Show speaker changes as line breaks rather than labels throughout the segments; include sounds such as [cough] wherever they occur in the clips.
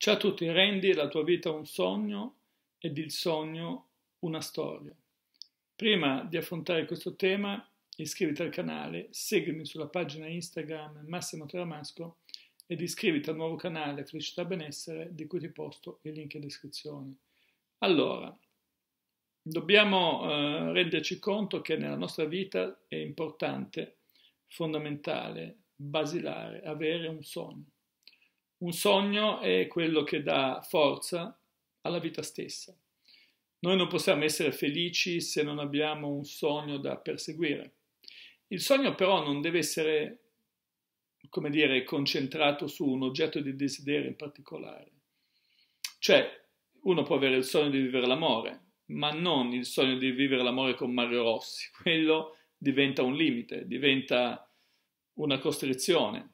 Ciao a tutti, rendi la tua vita un sogno ed il sogno una storia. Prima di affrontare questo tema, iscriviti al canale, seguimi sulla pagina Instagram Massimo Teramasco ed iscriviti al nuovo canale Felicità Benessere di cui ti posto il link in descrizione. Allora, dobbiamo eh, renderci conto che nella nostra vita è importante, fondamentale, basilare, avere un sogno. Un sogno è quello che dà forza alla vita stessa. Noi non possiamo essere felici se non abbiamo un sogno da perseguire. Il sogno però non deve essere, come dire, concentrato su un oggetto di desiderio in particolare. Cioè, uno può avere il sogno di vivere l'amore, ma non il sogno di vivere l'amore con Mario Rossi. [laughs] Quello diventa un limite, diventa una costrizione.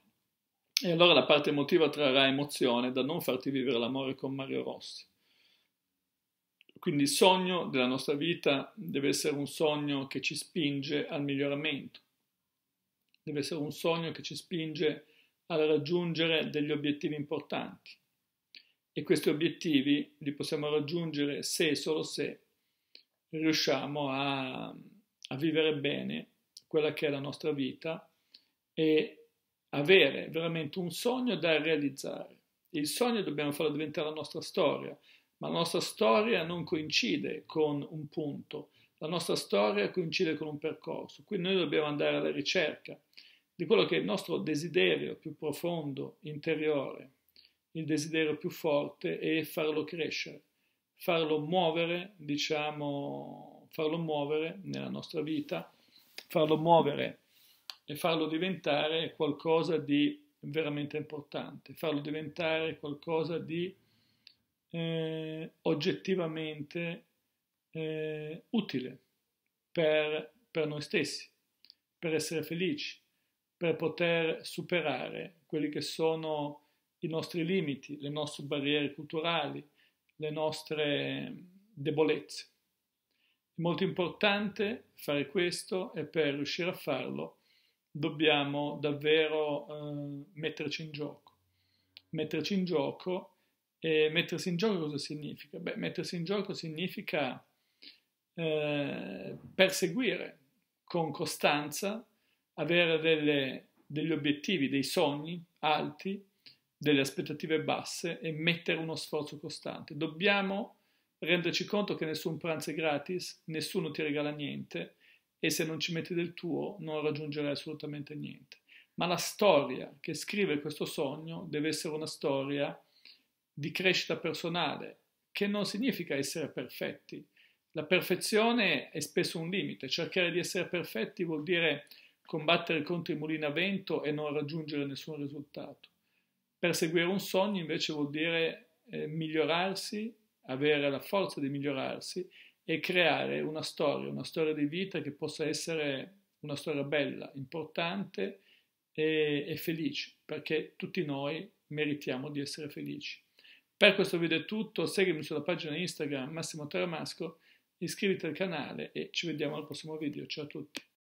E allora la parte emotiva trarrà emozione da non farti vivere l'amore con Mario Rossi. Quindi il sogno della nostra vita deve essere un sogno che ci spinge al miglioramento, deve essere un sogno che ci spinge a raggiungere degli obiettivi importanti. E questi obiettivi li possiamo raggiungere se e solo se riusciamo a, a vivere bene quella che è la nostra vita e avere veramente un sogno da realizzare. Il sogno dobbiamo farlo diventare la nostra storia, ma la nostra storia non coincide con un punto, la nostra storia coincide con un percorso, quindi noi dobbiamo andare alla ricerca di quello che è il nostro desiderio più profondo, interiore, il desiderio più forte e farlo crescere, farlo muovere, diciamo, farlo muovere nella nostra vita, farlo muovere e farlo diventare qualcosa di veramente importante, farlo diventare qualcosa di eh, oggettivamente eh, utile per, per noi stessi, per essere felici, per poter superare quelli che sono i nostri limiti, le nostre barriere culturali, le nostre debolezze. È molto importante fare questo e per riuscire a farlo dobbiamo davvero eh, metterci in gioco. Metterci in gioco e mettersi in gioco cosa significa? Beh, mettersi in gioco significa eh, perseguire con costanza, avere delle, degli obiettivi, dei sogni alti, delle aspettative basse e mettere uno sforzo costante. Dobbiamo renderci conto che nessun pranzo è gratis, nessuno ti regala niente e se non ci metti del tuo non raggiungerai assolutamente niente. Ma la storia che scrive questo sogno deve essere una storia di crescita personale, che non significa essere perfetti. La perfezione è spesso un limite, cercare di essere perfetti vuol dire combattere contro i mulini a vento e non raggiungere nessun risultato. Perseguire un sogno invece vuol dire eh, migliorarsi, avere la forza di migliorarsi e creare una storia, una storia di vita che possa essere una storia bella, importante e, e felice, perché tutti noi meritiamo di essere felici. Per questo video è tutto, seguimi sulla pagina Instagram Massimo Taramasco, iscriviti al canale e ci vediamo al prossimo video. Ciao a tutti!